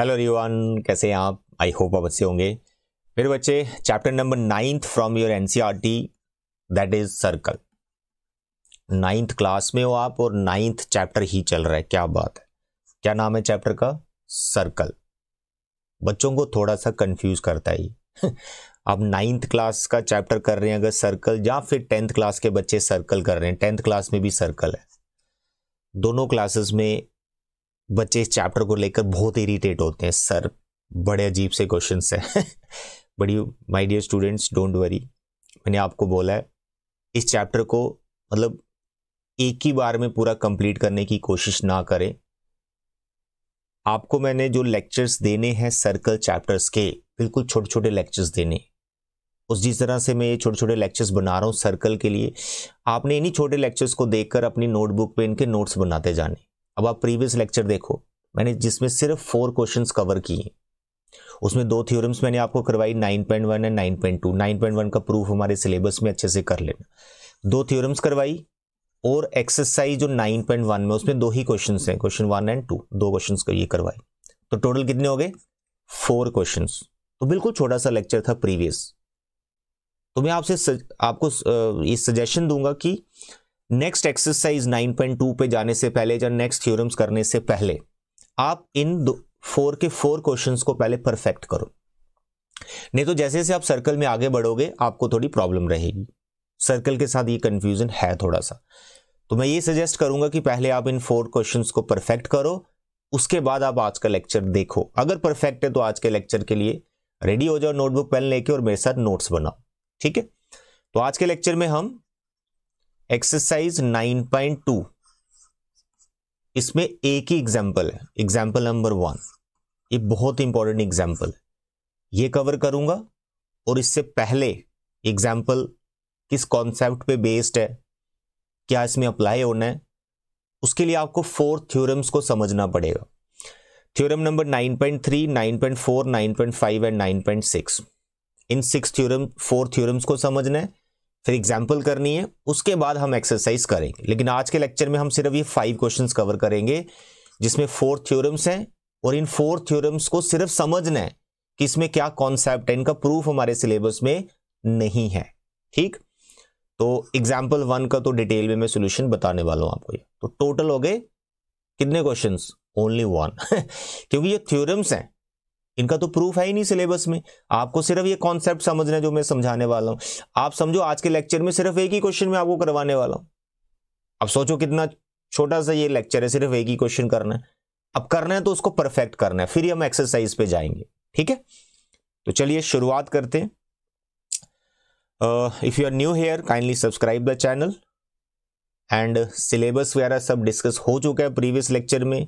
Hello रिवान कैसे हैं आप आई होप आप अच्छे होंगे मेरे बच्चे chapter number ninth from your NCERT that is circle ninth class में हो आप और नाइन्थ चैप्टर ही चल रहा है क्या बात है क्या नाम है चैप्टर का सर्कल बच्चों को थोड़ा सा कंफ्यूज करता है ये आप नाइन्थ क्लास का चैप्टर कर रहे हैं अगर सर्कल या फिर टेंथ क्लास के बच्चे सर्कल कर रहे हैं टेंथ क्लास में भी सर्कल है दोनों क्लासेस में बच्चे इस चैप्टर को लेकर बहुत इरीटेट होते हैं सर बड़े अजीब से क्वेश्चन हैं but you my dear students don't worry मैंने आपको बोला है इस चैप्टर को मतलब एक ही बार में पूरा कंप्लीट करने की कोशिश ना करें आपको मैंने जो लेक्चर्स देने हैं सर्कल चैप्टर्स के बिल्कुल छोटे छोटे लेक्चर्स देने उस जिस तरह से मैं ये छोटे छोटे लेक्चर्स बना रहा हूँ सर्कल के लिए आपने इन्हीं छोटे लेक्चर्स को देखकर अपनी नोटबुक पे इनके नोट्स बनाते जाने अब आप प्रीवियस लेक्चर देखो मैंने जिसमें सिर्फ फोर क्वेश्चन कवर किए उसमें दो थ्योरम्स मैंने आपको करवाई 9.1 पॉइंट वन एंड नाइन 9.2 9.1 का प्रूफ हमारे सिलेबस में अच्छे से कर लेना दो थ्योरम्स करवाई और एक्सरसाइज जो 9.1 में उसमें दो ही क्वेश्चन हैं क्वेश्चन वन एंड टू दो क्वेश्चन कर ये करवाई तो टोटल कितने हो गए फोर क्वेश्चन तो बिल्कुल छोटा सा लेक्चर था प्रीवियस तो मैं आपसे आपको ये सजेशन दूंगा कि नेक्स्ट एक्सरसाइज 9.2 पे जाने से पहले या नेक्स्ट थ्योरम्स करने से पहले आप इन दो फोर के फोर क्वेश्चंस को पहले परफेक्ट करो नहीं तो जैसे जैसे आप सर्कल में आगे बढ़ोगे आपको थोड़ी प्रॉब्लम रहेगी सर्कल के साथ ये कंफ्यूजन है थोड़ा सा तो मैं ये सजेस्ट करूंगा कि पहले आप इन फोर क्वेश्चन को परफेक्ट करो उसके बाद आप आज का लेक्चर देखो अगर परफेक्ट है तो आज के लेक्चर के लिए रेडी हो जाओ नोटबुक पेन लेके और मेरे साथ नोट्स बनाओ ठीक है तो आज के लेक्चर में हम एक्सरसाइज 9.2 इसमें एक ही एग्जाम्पल है एग्जाम्पल नंबर वन ये बहुत इंपॉर्टेंट एग्जाम्पल ये कवर करूंगा और इससे पहले एग्जाम्पल किस कॉन्सेप्ट पे बेस्ड है क्या इसमें अप्लाई होना है उसके लिए आपको फोर थ्योरम्स को समझना पड़ेगा थ्योरम नंबर 9.3, 9.4, 9.5 एंड 9.6 इन सिक्स थ्योरम फोर थ्योरम्स को समझना है फिर एग्जाम्पल करनी है उसके बाद हम एक्सरसाइज करेंगे लेकिन आज के लेक्चर में हम सिर्फ ये फाइव क्वेश्चंस कवर करेंगे जिसमें फोर थ्योरम्स हैं और इन फोर थ्योरम्स को सिर्फ समझना है कि इसमें क्या कॉन्सेप्ट है इनका प्रूफ हमारे सिलेबस में नहीं है ठीक तो एग्जाम्पल वन का तो डिटेल में मैं सोल्यूशन बताने वाला हूँ आपको तो टोटल हो गए कितने क्वेश्चन ओनली वन क्योंकि ये थ्योरम्स हैं इनका तो प्रूफ है ही नहीं सिलेबस में आपको सिर्फ ये कॉन्सेप्ट समझना जो मैं समझाने वाला हूँ आप समझो आज के लेक्चर में सिर्फ एक ही क्वेश्चन में आपको करवाने वाला हूँ अब सोचो कितना छोटा सा ये लेक्चर है सिर्फ एक ही क्वेश्चन करना है अब करना है तो उसको परफेक्ट करना है फिर हम एक्सरसाइज पे जाएंगे ठीक है तो चलिए शुरुआत करते हैं if you are new here kindly subscribe the channel and syllabus वगैरह सब डिस्कस हो चुका है प्रीवियस लेक्चर में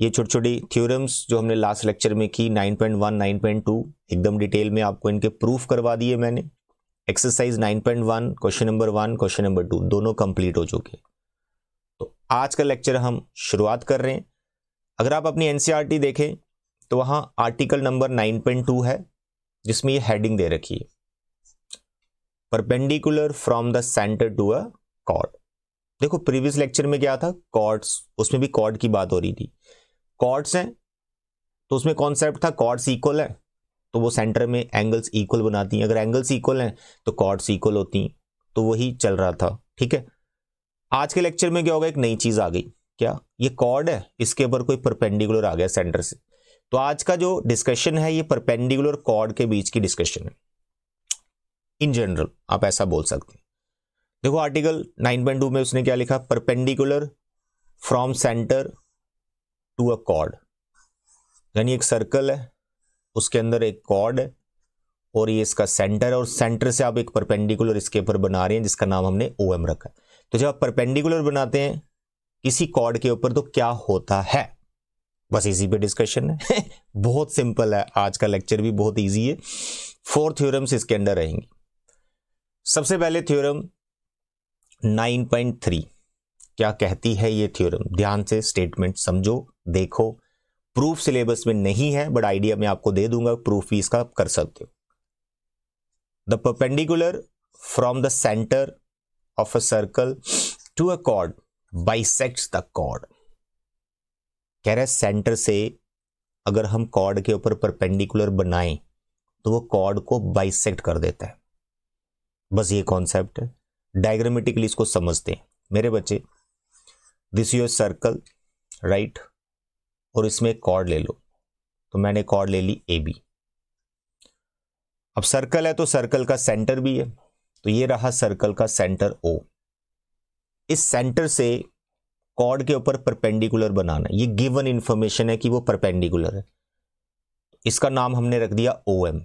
ये छोटी छोटी थ्योरम्स जो हमने लास्ट लेक्चर में की 9.1 9.2 एकदम डिटेल में आपको इनके प्रूफ करवा दिए मैंने exercise 9.1 question number one question number two दोनों कंप्लीट हो चुके तो आज का लेक्चर हम शुरुआत कर रहे हैं अगर आप अपनी एन e देखें तो वहाँ आर्टिकल नंबर 9.2 है जिसमें ये हेडिंग दे रखी है perpendicular from the centre to a chord देखो प्रीवियस लेक्चर में क्या था कॉर्ड्स उसमें भी कॉर्ड की बात हो रही थी कॉर्ड्स हैं तो उसमें कॉन्सेप्ट था कॉर्ड्स इक्वल है तो वो सेंटर में एंगल्स इक्वल बनाती हैं अगर एंगल्स इक्वल हैं तो कॉर्ड्स इक्वल होती हैं तो वही चल रहा था ठीक है आज के लेक्चर में क्या होगा एक नई चीज़ आ गई क्या ये कॉर्ड है इसके ऊपर कोई परपेंडिकुलर आ गया सेंटर से तो आज का जो डिस्कशन है ये परपेंडिकुलर कॉर्ड के बीच की डिस्कशन है इन जनरल आप ऐसा बोल सकते हैं देखो आर्टिकल 9.2 में उसने क्या लिखा perpendicular from centre to a chord यानी एक सर्कल है उसके अंदर एक कॉर्ड है और ये इसका सेंटर है और सेंटर से आप एक परपेंडिकुलर इसके ऊपर बना रहे हैं जिसका नाम हमने ओ एम रखा है तो जब आप परपेंडिकुलर बनाते हैं किसी कॉर्ड के ऊपर तो क्या होता है बस इसी पे डिस्कशन है बहुत सिंपल है आज का लेक्चर भी बहुत इजी है फोर थ्योरम्स इसके अंदर रहेंगे सबसे पहले थ्योरम 9.3 क्या कहती है ये थ्योरम ध्यान से स्टेटमेंट समझो देखो प्रूफ सिलेबस में नहीं है बट आइडिया मैं आपको दे दूंगा प्रूफ भी इसका कर सकते हो the perpendicular from the centre of a circle to a chord bisects the chord कह रहे सेंटर से अगर हम कॉर्ड के ऊपर परपेंडिकुलर बनाएं तो वो कॉर्ड को बाइसेक्ट कर देता है बस ये कॉन्सेप्ट है डायग्रामेटिकली इसको समझते हैं मेरे बच्चे दिस योर सर्कल राइट और इसमें एक कॉर्ड ले लो तो मैंने कॉर्ड ले ली ए बी अब सर्कल है तो सर्कल का सेंटर भी है तो ये रहा सर्कल का सेंटर ओ इस सेंटर से कॉर्ड के ऊपर परपेंडिकुलर बनाना ये गिवन इंफॉर्मेशन है कि वो परपेंडिकुलर है इसका नाम हमने रख दिया ओ एम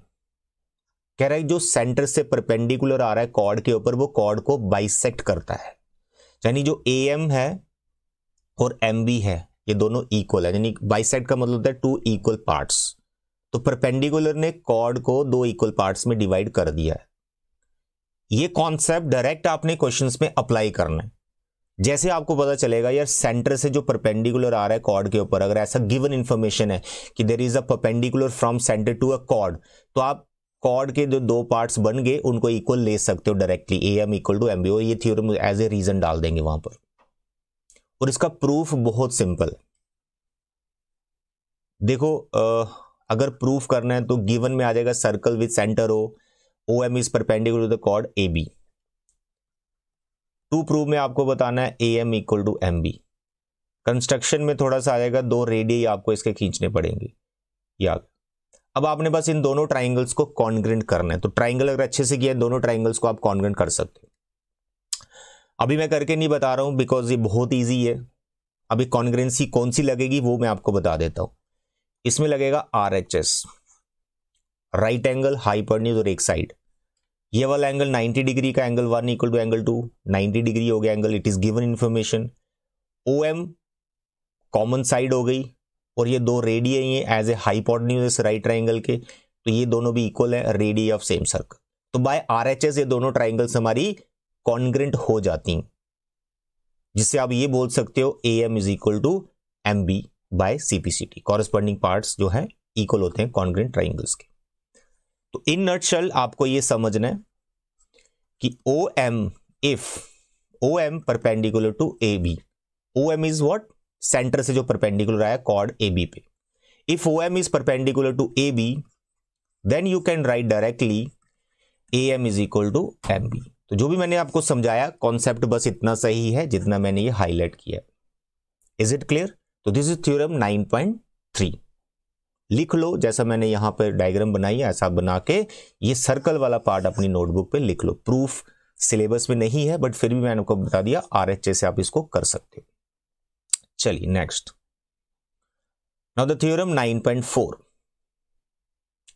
कह रहा है जो सेंटर से परपेंडिकुलर आ रहा है कॉर्ड के ऊपर वो कॉर्ड को बाइसेक्ट करता है यानी जो ए एम है और एम बी है ये दोनों इक्वल है यानी बाइसेट का मतलब होता है टू इक्वल पार्ट्स तो परपेंडिकुलर ने कॉर्ड को दो इक्वल पार्ट्स में डिवाइड कर दिया है ये कॉन्सेप्ट डायरेक्ट आपने क्वेश्चन में अप्लाई करना है जैसे आपको पता चलेगा यार सेंटर से जो परपेंडिकुलर आ रहा है कॉर्ड के ऊपर अगर ऐसा गिवन इन्फॉर्मेशन है कि there is a perpendicular from centre to a chord तो आप कॉर्ड के जो दो पार्ट्स बन गए उनको इक्वल ले सकते हो directly A M equal to M B और ये थ्योरम एज ए रीजन डाल देंगे वहां पर और इसका प्रूफ बहुत सिंपल देखो अगर प्रूफ करना है तो गिवन में आ जाएगा circle with centre O O M is perpendicular to the chord A B to proof में आपको बताना है A M equal to M B construction में थोड़ा सा आ जाएगा दो रेडियाई आपको इसके खींचने पड़ेंगे या अब आपने बस इन दोनों ट्राइंगल्स को कॉन्ग्रेंट करना है तो ट्राइंगल अगर अच्छे से किया है दोनों ट्राइंगल्स को आप कॉन्ग्रेंट कर सकते हो अभी मैं करके नहीं बता रहा हूँ बिकॉज ये बहुत ईजी है अभी कॉन्ग्रेंसी कौन सी लगेगी वो मैं आपको बता देता हूँ इसमें लगेगा R H S right angle news और एक साइड ये वाला एंगल 90 डिग्री का angle one equal to angle two 90 degree हो गया angle it is given information O M common side हो गई और ये दो रेडी हैं as a hypotenuse right triangle के तो ये दोनों भी इक्वल है रेडी ऑफ सेम सर्कल तो बाय आर एच एस ये दोनों ट्राइंगल्स हमारी कॉन्ग्रेंट हो जाती जिससे आप ये बोल सकते हो A M is equal to M B by C P C T corresponding part जो है इक्वल होते हैं कॉन्ग्रेंट ट्राइंगल्स के तो इन नटशल आपको ये समझना है कि O M if O M perpendicular to A B O M is what centre से जो परपेंडिकुलर आया कॉर्ड ए बी पे if O M is perpendicular to A B then you can write directly A M is equal to M B तो जो भी मैंने आपको समझाया कॉन्सेप्ट बस इतना सही है जितना मैंने ये हाईलाइट किया इज इट क्लियर तो दिस इज थ्योरम 9.3 लिख लो जैसा मैंने यहां पर डायग्राम बनाई है ऐसा बना के ये सर्कल वाला पार्ट अपनी नोटबुक पे लिख लो प्रूफ सिलेबस में नहीं है बट फिर भी मैंने आपको बता दिया आर से आप इसको कर सकते हो चलिए next now the theorem 9.4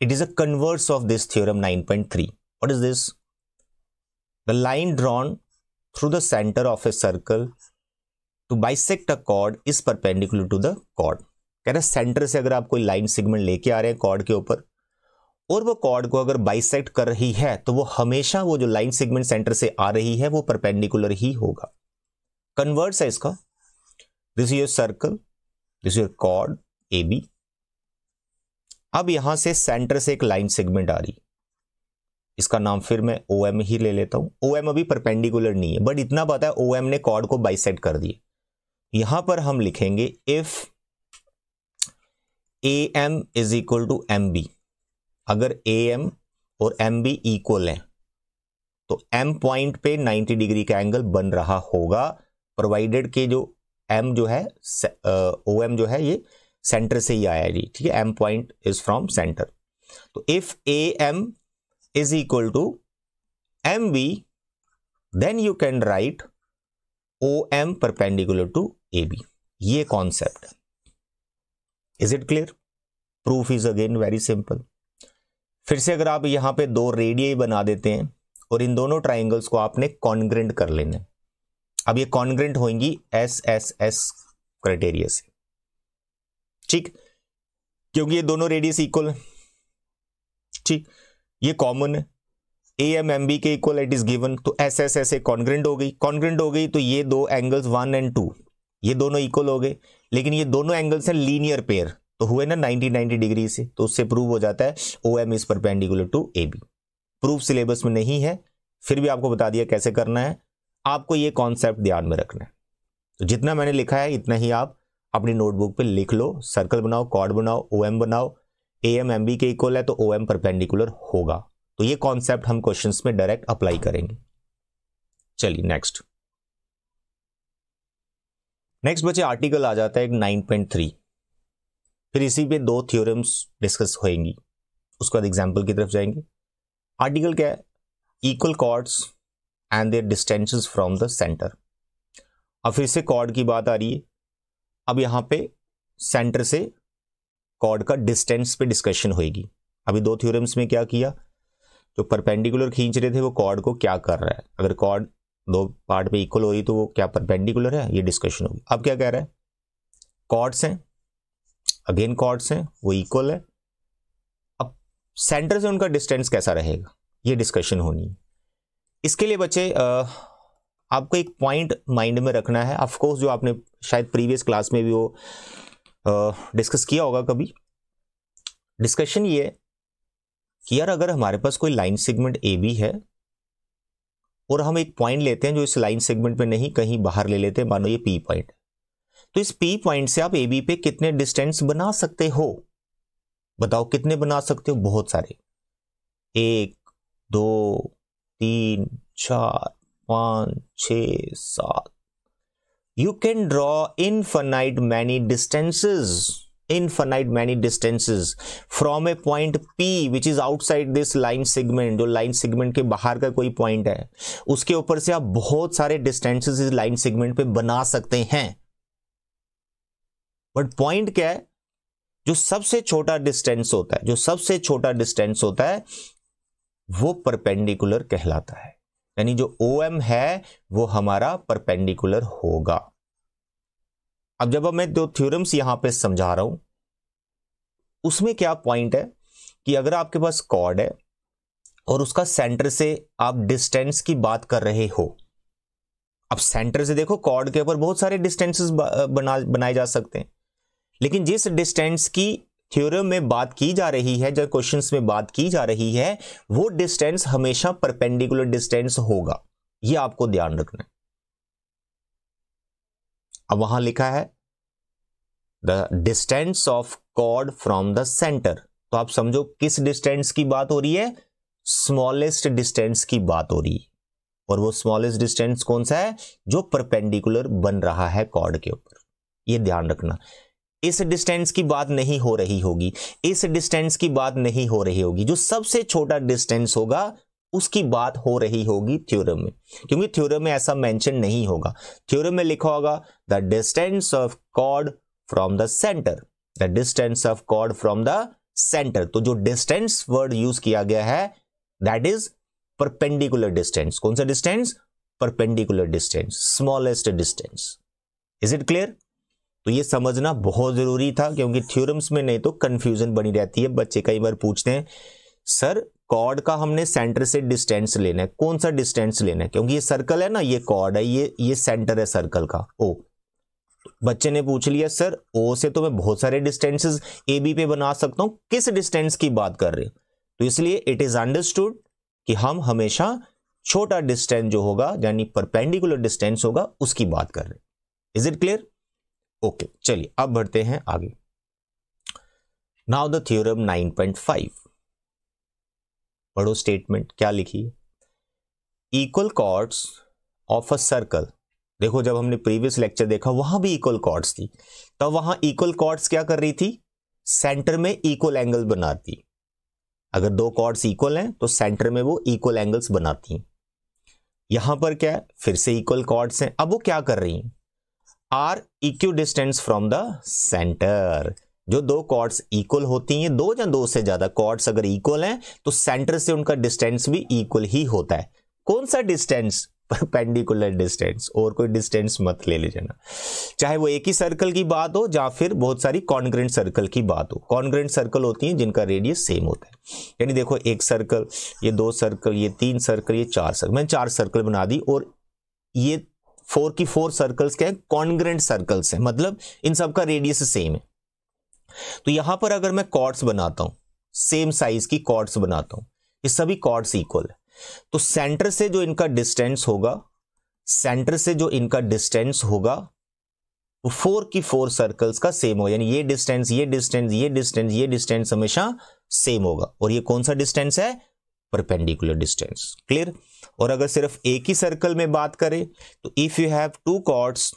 it is a converse of this theorem 9.3 what is this the line drawn through the center of a circle to bisect a chord is perpendicular to the chord कह रहे centre से अगर आप कोई line segment लेके आ रहे हैं cord के ऊपर और वो कॉर्ड को अगर बाइसेक्ट कर रही है तो वो हमेशा वो जो लाइन सेगमेंट सेंटर से आ रही है वो परपेंडिकुलर ही होगा कन्वर्स है इसका this your circle this your chord A B अब यहां से सेंटर से एक लाइन सेगमेंट आ रही इसका नाम फिर मैं ओ एम ही ले लेता हूँ ओ एम अभी परपेंडिकुलर नहीं है बट इतना पता है ओ एम ने कॉर्ड को बाइसेट कर दिया यहां पर हम लिखेंगे if A M is equal to M B अगर ए एम और एम बी इक्वल है तो एम पॉइंट पे 90 डिग्री का एंगल बन रहा होगा प्रोवाइडेड के जो एम जो है ओ एम जो है ये सेंटर से ही आया जी ठीक है M point is from centre तो if A M is equal to MB, then you can write OM perpendicular to AB. ये कॉन्सेप्ट है is it clear proof is again very simple फिर से अगर आप यहां पे दो रेडियाई बना देते हैं और इन दोनों ट्राइंगल्स को आपने कॉन्ग्रेंट कर लेने अब ये कॉन्ग्रेंट होंगी एस एस एस क्राइटेरिया से ठीक क्योंकि ये दोनों रेडियस इक्वल है ठीक ये कॉमन है ए एम एम बी के इक्वल एट इज गिवन तो S S S A congruent हो गई कॉन्ग्रेंट हो गई तो ये दो एंगल्स वन एंड टू ये दोनों इक्वल हो गए लेकिन ये दोनों एंगल्स हैं लीनियर पेयर तो हुए ना 90 90 डिग्री से तो उससे प्रूव हो जाता है O M is perpendicular to A B proof syllabus में नहीं है फिर भी आपको बता दिया कैसे करना है आपको ये कॉन्सेप्ट ध्यान में रखना है तो जितना मैंने लिखा है इतना ही आप अपनी नोटबुक पे लिख लो सर्कल बनाओ कॉर्ड बनाओ ओ एम बनाओ ए एम एम बी के इक्वल है तो ओ एम परपेंडिकुलर होगा तो ये कॉन्सेप्ट हम क्वेश्चन में डायरेक्ट अप्लाई करेंगे चलिए नेक्स्ट नेक्स्ट बच्चे आर्टिकल आ जाता है नाइन पॉइंट थ्री फिर इसी पे दो थ्योरम्स डिस्कस होएंगी उसके बाद एग्जाम्पल की तरफ जाएंगे आर्टिकल क्या है equal chords and their distances from the centre अब फिर से कॉर्ड की बात आ रही है अब यहाँ पे सेंटर से कॉर्ड का डिस्टेंस पे डिस्कशन होगी अभी दो थ्योरम्स में क्या किया जो परपेंडिकुलर खींच रहे थे वो कॉर्ड को क्या कर रहा है अगर कॉर्ड दो पार्ट पे इक्वल हो रही तो वो क्या परपेंडिकुलर है ये डिस्कशन होगी अब क्या कह रहा है कॉर्ड्स हैं अगेन कॉर्ड्स हैं वो इक्वल है अब सेंटर से उनका डिस्टेंस कैसा रहेगा ये डिस्कशन होनी है इसके लिए बच्चे आपको एक पॉइंट माइंड में रखना है ऑफकोर्स जो आपने शायद प्रीवियस क्लास में भी वो डिस्कस किया होगा कभी डिस्कशन ये है कि यार अगर हमारे पास कोई लाइन सेगमेंट ए बी है और हम एक पॉइंट लेते हैं जो इस लाइन सेगमेंट में नहीं कहीं बाहर ले लेते हैं मानो ये पी पॉइंट तो इस पी पॉइंट से आप ए बी पे कितने डिस्टेंस बना सकते हो बताओ कितने बना सकते हो बहुत सारे एक दो तीन चार पाँच छ सात you can draw infinite many distances infinite many distances from a point P which is outside this line segment जो line segment के बाहर का कोई point है उसके ऊपर से आप बहुत सारे distances इस line segment पे बना सकते हैं बट point क्या है जो सबसे छोटा डिस्टेंस होता है जो सबसे छोटा डिस्टेंस होता है वो परपेंडिकुलर कहलाता है यानी जो ओ एम है वो हमारा परपेंडिकुलर होगा अब जब मैं दो थ्योरम्स यहां पे समझा रहा हूं उसमें क्या पॉइंट है कि अगर आपके पास कॉर्ड है और उसका सेंटर से आप डिस्टेंस की बात कर रहे हो अब सेंटर से देखो कॉर्ड के ऊपर बहुत सारे डिस्टेंसेस बना बनाए जा सकते हैं लेकिन जिस डिस्टेंस की थ्योरम में बात की जा रही है जो क्वेश्चन में बात की जा रही है वो डिस्टेंस हमेशा परपेंडिकुलर डिस्टेंस होगा ये आपको ध्यान रखना है अब वहां लिखा है the distance of chord from the centre तो आप समझो किस डिस्टेंस की बात हो रही है स्मॉलेस्ट डिस्टेंस की बात हो रही है और वो स्मॉलेस्ट डिस्टेंस कौन सा है जो परपेंडिकुलर बन रहा है कॉर्ड के ऊपर ये ध्यान रखना इस डिस्टेंस की बात नहीं हो रही होगी इस डिस्टेंस की बात नहीं हो रही होगी जो सबसे छोटा डिस्टेंस होगा उसकी बात हो रही होगी थ्योरम में क्योंकि थ्योरम में ऐसा मेंशन नहीं होगा थ्योरम में लिखा होगा the distance of code from the centre the distance of code from the centre तो जो डिस्टेंस वर्ड यूज किया गया है दैट इज परपेंडिकुलर डिस्टेंस कौन सा distance perpendicular distance smallest distance is it clear तो ये समझना बहुत ज़रूरी था क्योंकि थ्योरम्स में नहीं तो कन्फ्यूज़न बनी रहती है बच्चे कई बार पूछते हैं सर कॉर्ड का हमने सेंटर से डिस्टेंस लेना है कौन सा डिस्टेंस लेना है क्योंकि ये सर्कल है ना ये कॉर्ड है ये ये सेंटर है सर्कल का ओ बच्चे ने पूछ लिया सर ओ से तो मैं बहुत सारे डिस्टेंसेस ए बी पे बना सकता हूँ किस डिस्टेंस की बात कर रहे हो तो इसलिए इट इज़ अंडरस्टूड कि हम हमेशा छोटा डिस्टेंस जो होगा यानी परपेंडिकुलर डिस्टेंस होगा उसकी बात कर रहे हैं इज इट क्लियर ओके चलिए अब बढ़ते हैं आगे नाउ द थ्योरम 9.5 पढ़ो स्टेटमेंट क्या लिखी equal chords of a circle देखो जब हमने प्रीवियस लेक्चर देखा वहां भी इक्वल कॉर्ड्स थी तब वहां इक्वल कॉर्ड्स क्या कर रही थी सेंटर में इक्वल एंगल बनाती अगर दो कॉर्ड्स इक्वल हैं तो सेंटर में वो इक्वल एंगल्स बनाती हैं यहां पर क्या है फिर से इक्वल कॉर्ड्स हैं अब वो क्या कर रही हैं are equidistant from the centre जो दो कॉर्ड्स इक्वल होती हैं दो या दो से ज्यादा कॉर्ड्स अगर इक्वल हैं तो सेंटर से उनका डिस्टेंस भी इक्वल ही होता है कौन सा डिस्टेंस पेंडिकुलर डिस्टेंस और कोई डिस्टेंस मत ले लेना चाहे वो एक ही सर्कल की बात हो या फिर बहुत सारी कॉन्ग्रेंट सर्कल की बात हो कॉन्ग्रेंट सर्कल होती हैं जिनका रेडियस सेम होता है यानी देखो एक सर्कल ये दो सर्कल ये तीन सर्कल ये चार सर्कल मैंने चार सर्कल बना दी और ये फोर की फोर सर्कल्स क्या है कॉन्ग्रेंट सर्कल्स है मतलब इन सब का रेडियस सेम है तो यहां पर अगर मैं कॉर्ड्स बनाता हूं सेम साइज की कॉर्ड्स बनाता हूं ये सभी कॉर्ड्स इक्वल है तो सेंटर से जो इनका डिस्टेंस होगा सेंटर से जो इनका डिस्टेंस होगा वो फोर की फोर सर्कल्स का सेम होगा यानी ये डिस्टेंस ये डिस्टेंस ये डिस्टेंस ये डिस्टेंस हमेशा सेम होगा और ये कौन सा डिस्टेंस है परपेंडिकुलर डिस्टेंस क्लियर और अगर सिर्फ एक ही सर्कल में बात करें तो if you have two chords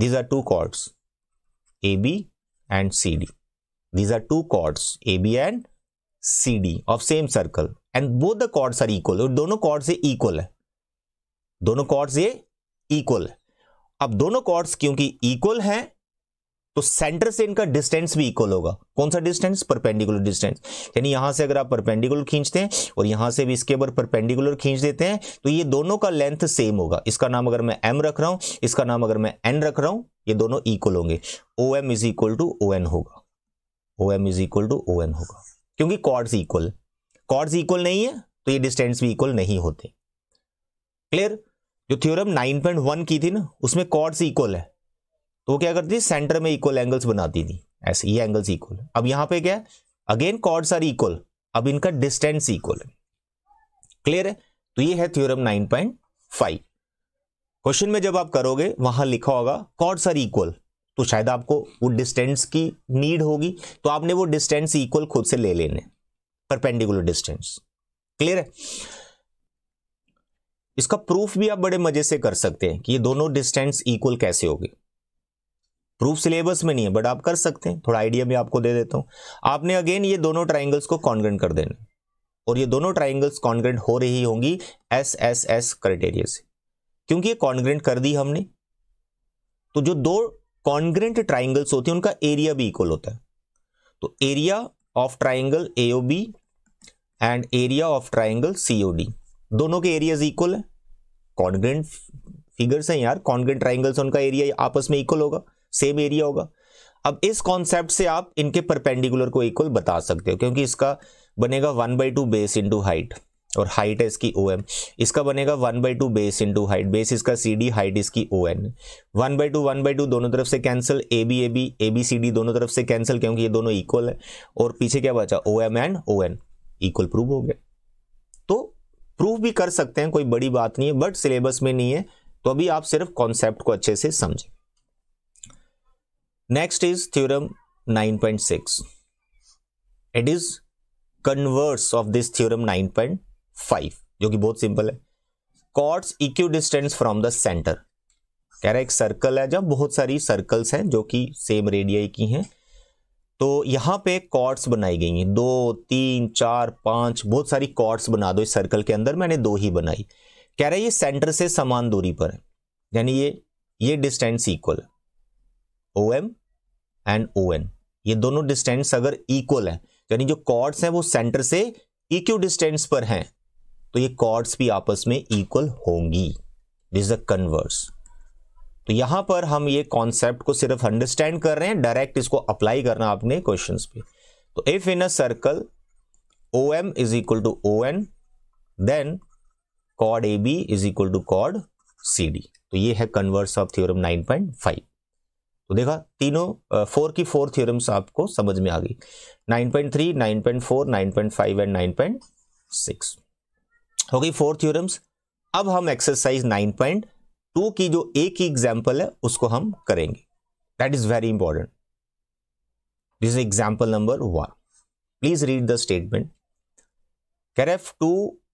these are two chords A B and C D these are two chords A B and C D of same circle and both the chords are equal और दोनों chords ये equal है दोनों chords ये equal है अब दोनों chords क्योंकि इक्वल हैं तो सेंटर से इनका डिस्टेंस भी इक्वल होगा कौन सा डिस्टेंस परपेंडिकुलर डिस्टेंस यानी यहां से अगर आप परपेंडिकुलर खींचते हैं और यहां से भी इसके ऊपर परपेंडिकुलर खींच देते हैं तो ये दोनों का लेंथ सेम होगा इसका नाम अगर मैं एम रख रहा हूं इसका नाम अगर मैं एन रख रहा हूं ये दोनों इक्वल होंगे O M is equal to O N होगा O M is equal to O N होगा क्योंकि कॉर्ड्स इक्वल कॉर्ड्स इक्वल नहीं है तो ये डिस्टेंस भी इक्वल नहीं होते क्लियर जो थ्योरम 9.1 की थी ना उसमें कॉर्ड्स इक्वल है तो क्या करती थी सेंटर में इक्वल एंगल्स बनाती थी ऐसे ये एंगल्स इक्वल अब यहाँ पे क्या है अगेन कॉर्ड्स आर इक्वल अब इनका डिस्टेंस इक्वल है क्लियर है तो ये है थ्योरम 9.5 क्वेश्चन में जब आप करोगे वहां लिखा होगा कॉर्ड्स आर इक्वल तो शायद आपको वो डिस्टेंस की नीड होगी तो आपने वो डिस्टेंस इक्वल खुद से ले लेने परपेंडिकुलर डिस्टेंस क्लियर है इसका प्रूफ भी आप बड़े मजे से कर सकते हैं कि ये दोनों डिस्टेंस इक्वल कैसे होगी प्रूफ सिलेबस में नहीं है बट आप कर सकते हैं थोड़ा आइडिया भी आपको दे देता हूँ आपने अगेन ये दोनों ट्राइंगल्स को कॉन्ग्रेंट कर देना और ये दोनों ट्राइंगल्स कॉन्ग्रेंट हो रही होंगी एस एस एस क्राइटेरिया से क्योंकि ये कॉन्ग्रेंट कर दी हमने तो जो दो कॉन्ग्रेंट ट्राइंगल्स होती हैं उनका एरिया भी इक्वल होता है तो area of triangle A O B and area of triangle C O D दोनों के एरियाज इक्वल है कॉन्ग्रेंट फिगर्स हैं यार कॉन्ग्रेंट ट्राइंगल्स उनका एरिया आपस में इक्वल होगा सेम एरिया होगा अब इस कॉन्सेप्ट से आप इनके परपेंडिकुलर को इक्वल बता सकते हो क्योंकि इसका बनेगा one by two base into height और हाइट है इसकी ओ एम इसका बनेगा one by two base into height base इसका सी डी हाइट इसकी O N one by two one by two दोनों तरफ से cancel A B A B A B C D दोनों तरफ से कैंसिल क्योंकि ये दोनों इक्वल है और पीछे क्या बचा O M and O N equal prove हो गया तो प्रूव भी कर सकते हैं कोई बड़ी बात नहीं है बट सिलेबस में नहीं है तो अभी आप सिर्फ कॉन्सेप्ट को अच्छे से समझें Next is theorem 9.6. It is converse of this theorem 9.5 जो कि बहुत सिंपल है chords equidistant from the centre कह रहा है एक सर्कल है जब बहुत सारी सर्कल्स हैं जो कि सेम रेडियाई की हैं तो यहाँ पे कॉर्ड्स बनाई गई हैं दो तीन चार पाँच बहुत सारी कॉर्ड्स बना दो इस सर्कल के अंदर मैंने दो ही बनाई कह रहा है ये सेंटर से समान दूरी पर है यानी ये ये डिस्टेंस इक्वल है O M and O N ये दोनों डिस्टेंस अगर इक्वल है यानी जो कॉर्ड्स हैं वो सेंटर से इक्व e डिस्टेंस पर हैं तो ये कॉर्ड्स भी आपस में इक्वल होंगी दिस द कन्वर्स तो यहां पर हम ये कॉन्सेप्ट को सिर्फ अंडरस्टैंड कर रहे हैं डायरेक्ट इसको अप्लाई करना आपने क्वेश्चन पे तो if in a circle O M is equal to O N then code A B is equal to code C D तो ये है कन्वर्स ऑफ थ्योरम 9.5 तो देखा तीनों फोर की फोर थियोरम्स आपको समझ में आ गई 9.3, 9.4, 9.5 एंड 9.6 हो गई फोर थियोरम्स अब हम एक्सरसाइज 9.2 की जो एक ही एग्जाम्पल है उसको हम करेंगे that is very important this example number one please read the statement carefully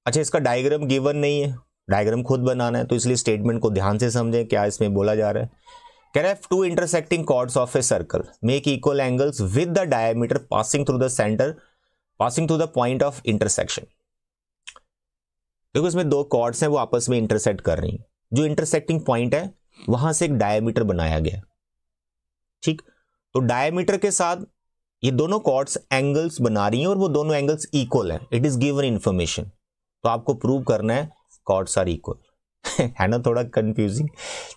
अच्छा इसका डायग्राम गिवन नहीं है डायग्राम खुद बनाना है तो इसलिए स्टेटमेंट को ध्यान से समझें क्या इसमें बोला जा रहा है रहा है two intersecting chords of a circle make equal angles with the diameter passing through the centre passing through the point of intersection देखो इसमें दो कॉर्ड्स हैं वो आपस में इंटरसेक्ट कर रही जो इंटरसेक्टिंग पॉइंट है वहां से एक डायमीटर बनाया गया ठीक तो डायमीटर के साथ ये दोनों कॉर्ड्स एंगल्स बना रही हैं और वो दोनों एंगल्स इक्वल हैं इट इज गिवन इंफॉर्मेशन तो आपको प्रूव करना है कॉर्ड्स आर इक्वल है ना थोड़ा कंफ्यूजिंग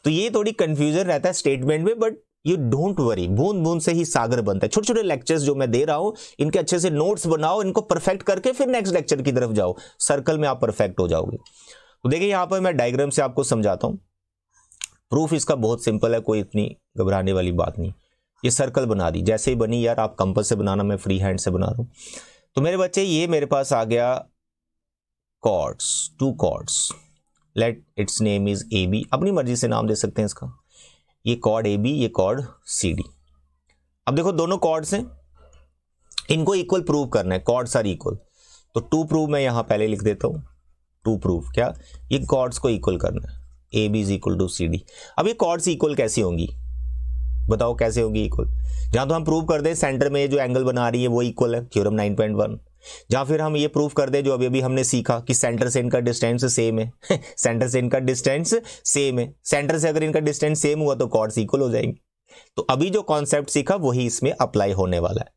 तो ये थोड़ी कंफ्यूजन रहता है स्टेटमेंट में बट यू डोंट वरी बूंद बूंद से ही सागर बनता है छोटे छोटे लेक्चर्स जो मैं दे रहा हूं इनके अच्छे से नोट्स बनाओ इनको परफेक्ट करके फिर नेक्स्ट लेक्चर की तरफ जाओ सर्कल में आप परफेक्ट हो जाओगे तो देखिए यहां पर मैं डायग्राम से आपको समझाता हूं प्रूफ इसका बहुत सिंपल है कोई इतनी घबराने वाली बात नहीं ये सर्कल बना दी जैसे ही बनी यार आप कंपस से बनाना मैं फ्री हैंड से बना रहा हूँ तो मेरे बच्चे ये मेरे पास आ गया chords two chords let its name is A B अपनी मर्जी से नाम दे सकते हैं इसका ये कॉर्ड ए बी ये कॉर्ड सी डी अब देखो दोनों कॉर्ड्स हैं इनको इक्वल प्रूव करना है कॉर्ड्स आर इक्वल तो टू प्रूव मैं यहाँ पहले लिख देता हूँ टू प्रूव क्या ये कॉर्ड्स को इक्वल करना है A B is equal to C D अब ये कॉर्ड्स इक्वल कैसी होंगी बताओ कैसे होगी इक्वल जहाँ तो हम प्रूव कर दें सेंटर में जो एंगल बना रही है वो इक्वल है थ्योरम 9.1 या फिर हम ये प्रूफ कर दे जो अभी अभी हमने सीखा कि सेंटर से इनका डिस्टेंस सेम है सेंटर से इनका डिस्टेंस सेम है सेंटर से अगर इनका डिस्टेंस सेम हुआ तो कॉर्ड्स इक्वल हो जाएंगे तो अभी जो कॉन्सेप्ट सीखा वही इसमें अप्लाई होने वाला है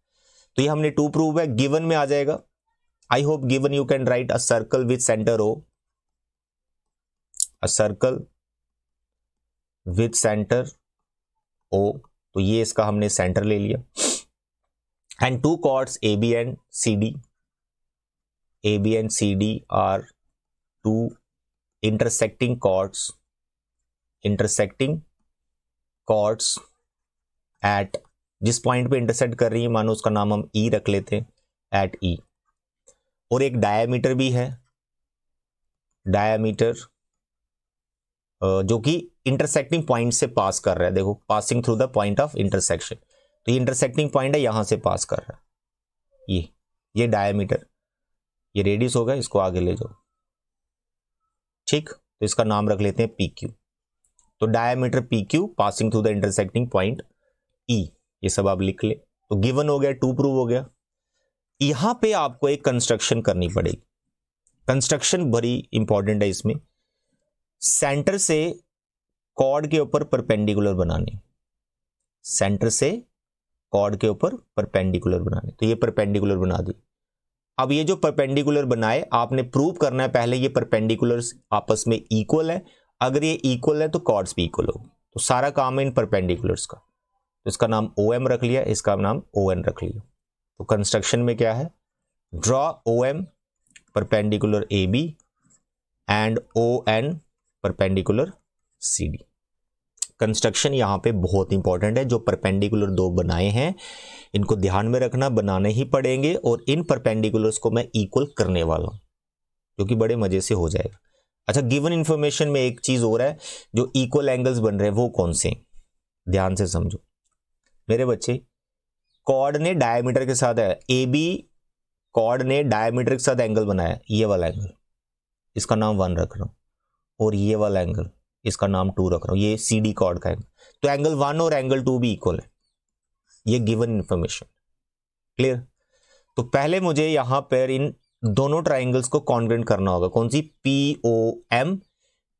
तो ये हमने टू प्रूव है गिवन में आ जाएगा I hope given you can write a circle with centre O a circle with centre O तो ये इसका हमने सेंटर ले लिया and two chords A B and C D AB and CD are two intersecting chords intersecting chords at जिस point पे intersect कर रही है मानो उसका नाम हम ई e रख लेते हैं एट ई e. और एक डायमीटर भी है डायमीटर जो कि इंटरसेक्टिंग पॉइंट से पास कर रहा है देखो passing through the point of intersection तो ये इंटरसेक्टिंग पॉइंट है यहां से पास कर रहा है ये ये डायामीटर ये रेडियस होगा इसको आगे ले जाओ ठीक तो इसका नाम रख लेते हैं पी क्यू तो diameter P Q passing through the intersecting point E ये सब आप लिख ले तो गिवन हो गया टू प्रूव हो गया यहां पे आपको एक कंस्ट्रक्शन करनी पड़ेगी कंस्ट्रक्शन बड़ी इंपॉर्टेंट है इसमें सेंटर से कॉर्ड के ऊपर परपेंडिकुलर बनाने सेंटर से कॉर्ड के ऊपर परपेंडिकुलर बनाने तो ये परपेंडिकुलर बना दी अब ये जो परपेंडिकुलर बनाए आपने प्रूव करना है पहले ये परपेंडिकुलर्स आपस में इक्वल है अगर ये इक्वल है तो कॉर्ड्स भी इक्वल होगी तो सारा काम है इन परपेंडिकुलर्स का तो इसका नाम ओ एम रख लिया इसका नाम ओ एन रख लिया तो कंस्ट्रक्शन में क्या है draw O M perpendicular A B and O N perpendicular C D construction यहाँ पे बहुत इंपॉर्टेंट है जो परपेंडिकुलर दो बनाए हैं इनको ध्यान में रखना बनाने ही पड़ेंगे और इन परपेंडिकुलर्स को मैं इक्वल करने वाला हूँ जो कि बड़े मज़े से हो जाएगा अच्छा गिवन इन्फॉर्मेशन में एक चीज़ और है जो इक्वल एंगल्स बन रहे हैं वो कौन से ध्यान से समझो मेरे बच्चे कॉर्ड ने डायमीटर के साथ है ए बी कॉर्ड ने डायमीटर के साथ एंगल बनाया ये वाला एंगल इसका नाम वन रख रहा हूँ और ये वाला एंगल इसका नाम टू रख रहा हूँ ये सी डी कॉर्ड का एंगल तो एंगल वन और एंगल टू भी इक्वल है ये गिवन इंफॉर्मेशन क्लियर तो पहले मुझे यहाँ पर इन दोनों ट्राइंगल्स को कॉन्ग्रेंट करना होगा कौन सी P O M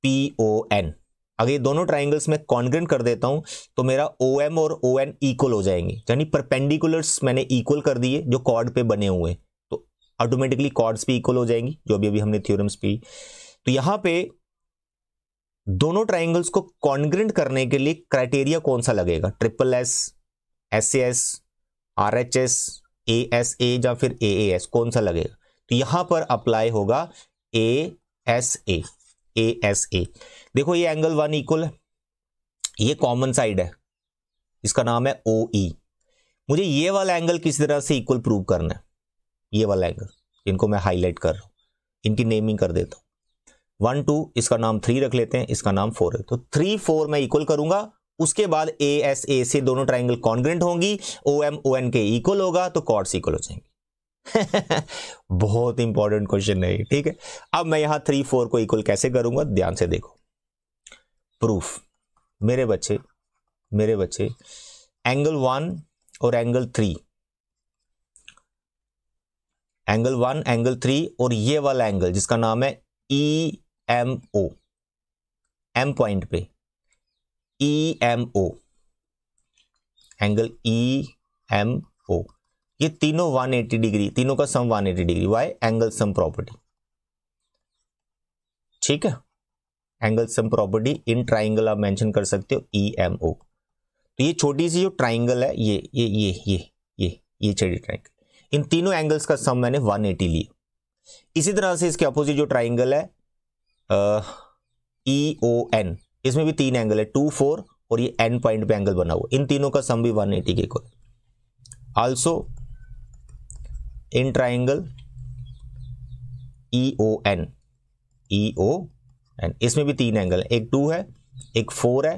P O N अगर ये दोनों ट्राइंगल्स में कॉन्ग्रेंट कर देता हूं तो मेरा ओ एम और ओ एन इक्वल हो जाएंगे यानी परपेंडिकुलर्स मैंने इक्वल कर दिए जो कॉर्ड पे बने हुए तो ऑटोमेटिकली कॉर्ड्स भी इक्वल हो जाएंगी जो अभी अभी हमने थ्योरम्स पी तो यहां पे दोनों ट्राइंगल्स को कॉन्ग्रेंट करने के लिए क्राइटेरिया कौन सा लगेगा triple S S S R H S A S A या फिर ए ए एस कौन सा लगेगा तो यहां पर अप्लाई होगा ए एस ए ए एस ए देखो ये एंगल वन इक्वल है ये कॉमन साइड है इसका नाम है ओ ई e। मुझे ये वाला एंगल किसी तरह से इक्वल प्रूव करना है ये वाला एंगल इनको मैं हाईलाइट कर रहा हूं इनकी नेमिंग कर देता हूं वन टू इसका नाम थ्री रख लेते हैं इसका नाम फोर है तो थ्री फोर मैं इक्वल करूंगा उसके बाद ए एस ए से दोनों ट्राइंगल कॉन्ग्रेंट होंगी ओ एम ओ एन के इक्वल होगा तो कॉर्ड्स इक्वल हो जाएंगे बहुत इंपॉर्टेंट क्वेश्चन है ठीक है अब मैं यहां थ्री फोर को इक्वल कैसे करूंगा ध्यान से देखो प्रूफ मेरे बच्चे मेरे बच्चे एंगल वन और angle three angle one angle three और ये वाला एंगल जिसका नाम है E e, M O M point पे E M O angle E M O ये तीनों 180 डिग्री तीनों का sum 180 degree why angle sum property ठीक है angle sum property in triangle आप मेंशन कर सकते हो ई एम ओ तो ये छोटी सी जो ट्राइंगल है ये ये ये ये ये ये छोटी ट्राइंगल इन तीनों एंगल्स का सम मैंने 180 लिया इसी तरह से इसके अपोजिट जो ट्राइंगल है ई ओ एन इसमें भी तीन एंगल है टू फोर और ये एन पॉइंट पे एंगल बना हुआ इन तीनों का सम भी वन एटी के equal also in triangle E O N E O N इसमें भी तीन एंगल है एक टू है एक फोर है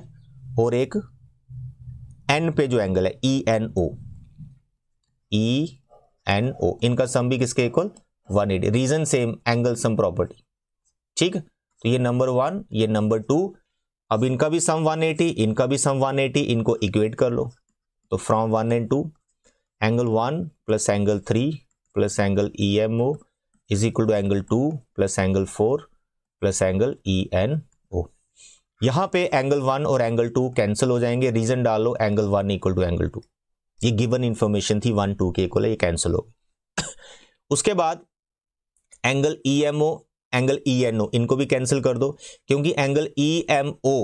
और एक एन पे जो एंगल है ई एन ओ ई एन ओ इनका सम भी किसके equal 180 reason same angle sum property ठीक है तो ये नंबर वन ये नंबर टू अब इनका भी सम 180 इनका भी सम 180 इनको इक्वेट कर लो तो from one and two angle one plus angle three plus angle E M O is equal to angle two plus angle four plus angle E N O यहाँ पे एंगल वन और एंगल टू कैंसिल हो जाएंगे reason डालो angle one equal to angle two ये given information थी one two के equal है ये कैंसिल हो उसके बाद angle E M O angle E N ओ इनको भी कैंसिल कर दो क्योंकि angle E M O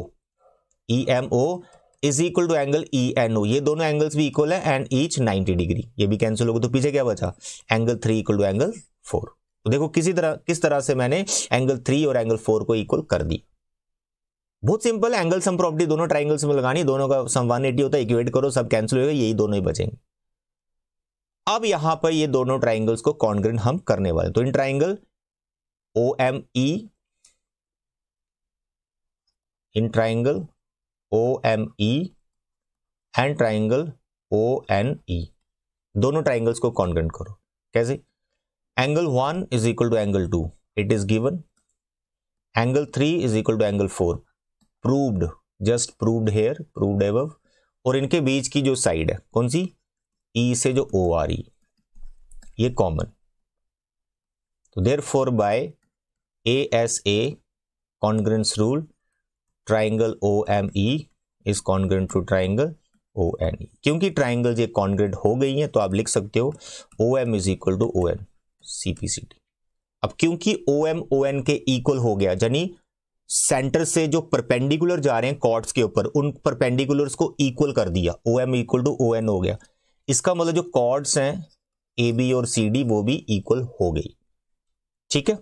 E M O is equal to angle E N O ये दोनों एंगल्स भी इक्वल है एंड ईच 90 डिग्री ये भी कैंसिल हो गया तो पीछे क्या बचा angle three equal to angle four तो देखो किसी तरह किस तरह से मैंने एंगल थ्री और एंगल फोर को इक्वल कर दी बहुत सिंपल एंगल सम प्रॉपर्टी दोनों ट्राइंगल्स में लगानी दोनों का सम 180 होता है इक्वेट करो सब कैंसिल होगा यही दोनों ही बचेंगे अब यहां पर ये दोनों ट्राइंगल्स को कॉन्ग्रेंट हम करने वाले तो in triangle O M E in triangle O M E and triangle O N E दोनों ट्राइंगल्स को कॉन्गेंट करो कैसे angle one is equal to angle two it is given angle three is equal to angle four proved just proved here proved एव और इनके बीच की जो side है कौन सी ई e से जो ओ आ रही ये कॉमन तो therefore by A S A congruence rule triangle O M E is congruent to triangle O N E क्योंकि ट्राइंगल ये कॉन्ग्रेंट हो गई है तो आप लिख सकते हो O M is equal to O N C P C T अब क्योंकि ओ एम ओ एन के इक्वल हो गया यानी सेंटर से जो परपेंडिकुलर जा रहे हैं कॉर्ड्स के ऊपर उन परपेंडिकुलर्स को इक्वल कर दिया O M equal to O N हो गया इसका मतलब जो कॉर्ड्स हैं ए बी और सी डी वो भी इक्वल हो गई ठीक है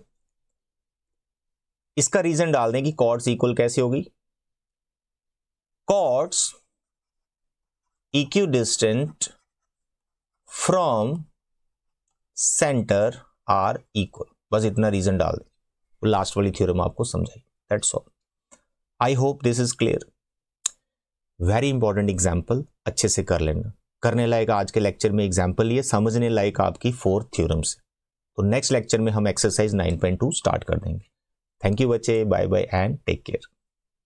इसका रीजन डाल दें कि कॉर्ड्स इक्वल कैसे होगी chords equidistant from centre are equal बस इतना रीजन डाल दें लास्ट वाली थ्योरम आपको समझाई that's all I hope this is clear very important example अच्छे से कर लेना करने लायक आज के लेक्चर में एग्जाम्पल लिए समझने लायक आपकी फोर थ्योरम्स तो नेक्स्ट लेक्चर में हम एक्सरसाइज 9.2 स्टार्ट कर देंगे थैंक यू बच्चे bye bye and take care